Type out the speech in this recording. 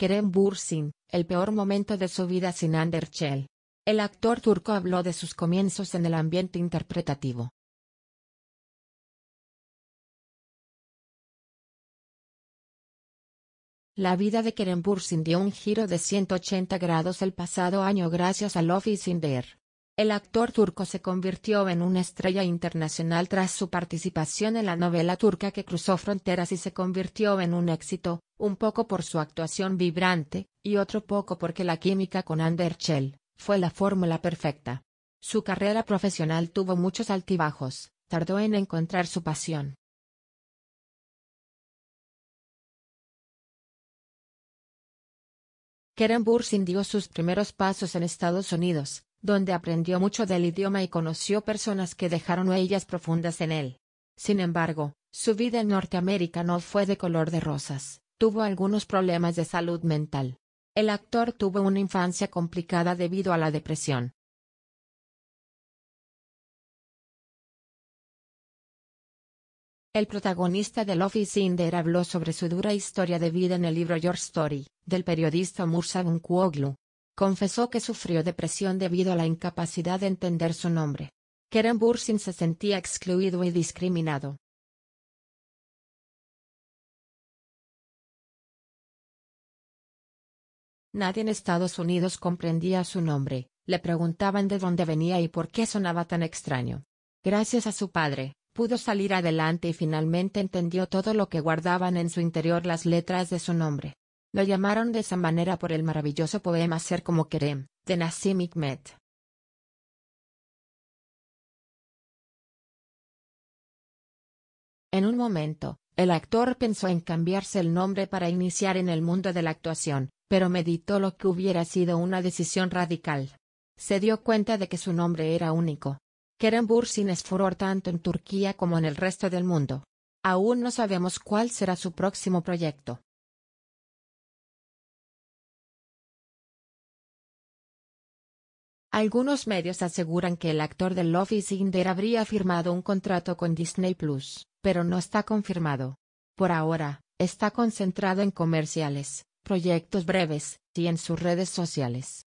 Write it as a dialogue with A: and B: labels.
A: Kerem Bursin, el peor momento de su vida sin Ander El actor turco habló de sus comienzos en el ambiente interpretativo.
B: La vida de Kerem
A: Bursin dio un giro de 180 grados el pasado año gracias a Love is in El actor turco se convirtió en una estrella internacional tras su participación en la novela turca que cruzó fronteras y se convirtió en un éxito, un poco por su actuación vibrante, y otro poco porque la química con Schell, fue la fórmula perfecta. Su carrera profesional tuvo muchos altibajos, tardó en encontrar su pasión. Keren Bursin dio sus primeros pasos en Estados Unidos, donde aprendió mucho del idioma y conoció personas que dejaron huellas profundas en él. Sin embargo, su vida en Norteamérica no fue de color de rosas, tuvo algunos problemas de salud mental. El actor tuvo una infancia complicada debido a la depresión. El protagonista de Love is habló sobre su dura historia de vida en el libro Your Story, del periodista Mursa Kuoglu Confesó que sufrió depresión debido a la incapacidad de entender su nombre. Keren Bursin se sentía excluido y discriminado. Nadie en Estados Unidos comprendía su nombre, le preguntaban de dónde venía y por qué sonaba tan extraño. Gracias a su padre, pudo salir adelante y finalmente entendió todo lo que guardaban en su interior las letras de su nombre. Lo llamaron de esa manera por el maravilloso poema Ser como Kerem, de Nassim En un momento, el actor pensó en cambiarse el nombre para iniciar en el mundo de la actuación, pero meditó lo que hubiera sido una decisión radical. Se dio cuenta de que su nombre era único. Kerem sin es tanto en Turquía como en el resto del mundo. Aún no sabemos cuál será su próximo proyecto. Algunos medios aseguran que el actor de Love is Inder habría firmado un contrato con Disney Plus, pero no está confirmado. Por ahora, está concentrado en comerciales proyectos breves, y en sus redes sociales.